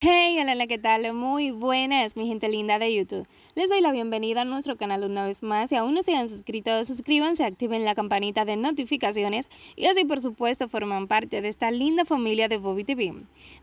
Hey, hola, ¿qué tal? Muy buenas, mi gente linda de YouTube. Les doy la bienvenida a nuestro canal una vez más. Si aún no se han suscrito, suscríbanse, activen la campanita de notificaciones y así, por supuesto, forman parte de esta linda familia de Bobby TV.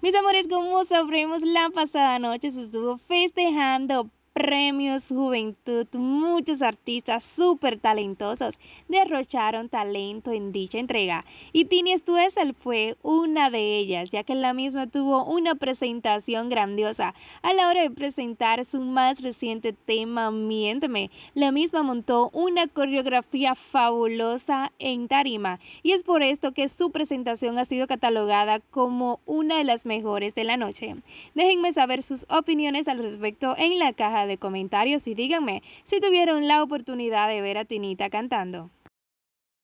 Mis amores, como sabremos, la pasada noche se estuvo festejando premios juventud, muchos artistas súper talentosos derrocharon talento en dicha entrega. Y Tini él fue una de ellas, ya que la misma tuvo una presentación grandiosa a la hora de presentar su más reciente tema, Miénteme. La misma montó una coreografía fabulosa en tarima y es por esto que su presentación ha sido catalogada como una de las mejores de la noche. Déjenme saber sus opiniones al respecto en la caja de comentarios y díganme si tuvieron la oportunidad de ver a Tinita cantando.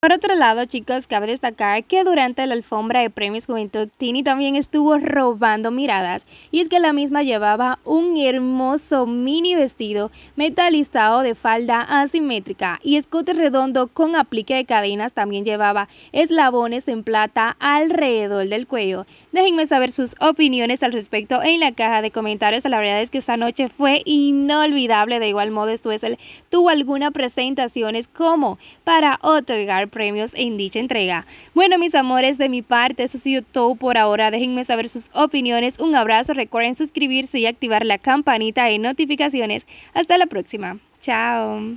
Por otro lado, chicos, cabe destacar que durante la alfombra de premios Juventud, Tini también estuvo robando miradas. Y es que la misma llevaba un hermoso mini vestido metalizado de falda asimétrica y escote redondo con aplique de cadenas. También llevaba eslabones en plata alrededor del cuello. Déjenme saber sus opiniones al respecto en la caja de comentarios. La verdad es que esta noche fue inolvidable. De igual modo, Stuessel tuvo algunas presentaciones como para otorgar premios en dicha entrega. Bueno, mis amores, de mi parte, eso ha sido todo por ahora. Déjenme saber sus opiniones. Un abrazo. Recuerden suscribirse y activar la campanita de notificaciones. Hasta la próxima. Chao.